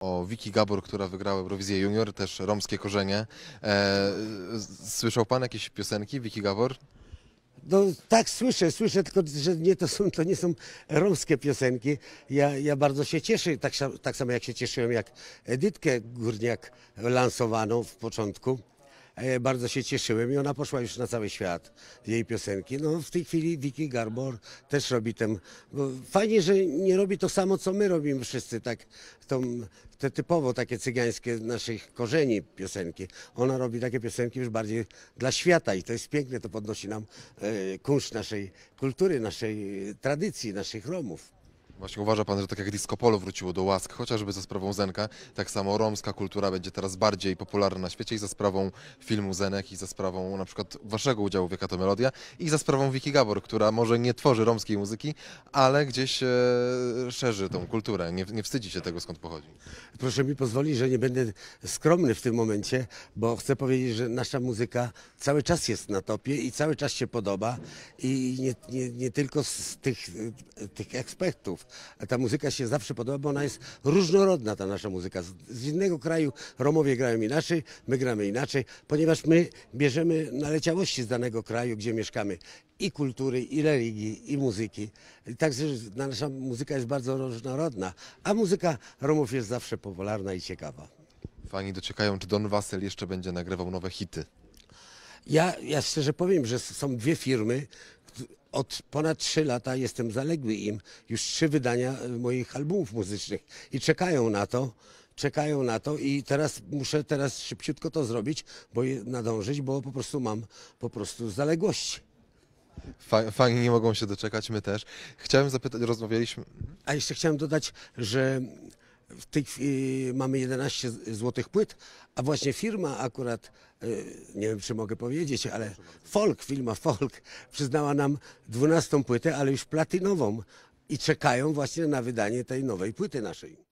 o Wiki Gabor, która wygrała Eurowizję Junior, też romskie korzenie. E, słyszał pan jakieś piosenki Wiki Gabor? No tak, słyszę, słyszę, tylko że nie, to, są, to nie są romskie piosenki. Ja, ja bardzo się cieszę, tak, tak samo jak się cieszyłem, jak Edytkę Górniak lansowano w początku. E, bardzo się cieszyłem i ona poszła już na cały świat, jej piosenki. No w tej chwili Vicky Garbor też robi ten, fajnie, że nie robi to samo, co my robimy wszyscy, tak tą, te typowo takie cygańskie naszych korzeni piosenki. Ona robi takie piosenki już bardziej dla świata i to jest piękne, to podnosi nam e, kunszt naszej kultury, naszej tradycji, naszych Romów. Właśnie uważa Pan, że tak jak disco polo wróciło do łask, chociażby za sprawą Zenka, tak samo romska kultura będzie teraz bardziej popularna na świecie i za sprawą filmu Zenek i za sprawą na przykład Waszego udziału w Jaka to Melodia i za sprawą Wiki Gabor, która może nie tworzy romskiej muzyki, ale gdzieś e, szerzy tą kulturę. Nie, nie wstydzi się tego, skąd pochodzi. Proszę mi pozwolić, że nie będę skromny w tym momencie, bo chcę powiedzieć, że nasza muzyka cały czas jest na topie i cały czas się podoba i nie, nie, nie tylko z tych, e, tych ta muzyka się zawsze podoba, bo ona jest różnorodna, ta nasza muzyka. Z innego kraju Romowie grają inaczej, my gramy inaczej, ponieważ my bierzemy naleciałości z danego kraju, gdzie mieszkamy. I kultury, i religii, i muzyki. Także nasza muzyka jest bardzo różnorodna, a muzyka Romów jest zawsze popularna i ciekawa. Fani doczekają, czy Don Wasel jeszcze będzie nagrywał nowe hity. Ja, ja szczerze powiem, że są dwie firmy, od ponad 3 lata jestem zaległy im. Już trzy wydania e, moich albumów muzycznych i czekają na to, czekają na to i teraz muszę teraz szybciutko to zrobić, bo nadążyć, bo po prostu mam po prostu zaległości. Fani nie mogą się doczekać, my też. Chciałem zapytać, rozmawialiśmy. A jeszcze chciałem dodać, że w tej chwili mamy 11 złotych płyt, a właśnie firma akurat, e, nie wiem czy mogę powiedzieć, ale Folk, firma Folk przyznała nam 12 płytę, ale już platynową i czekają właśnie na wydanie tej nowej płyty naszej.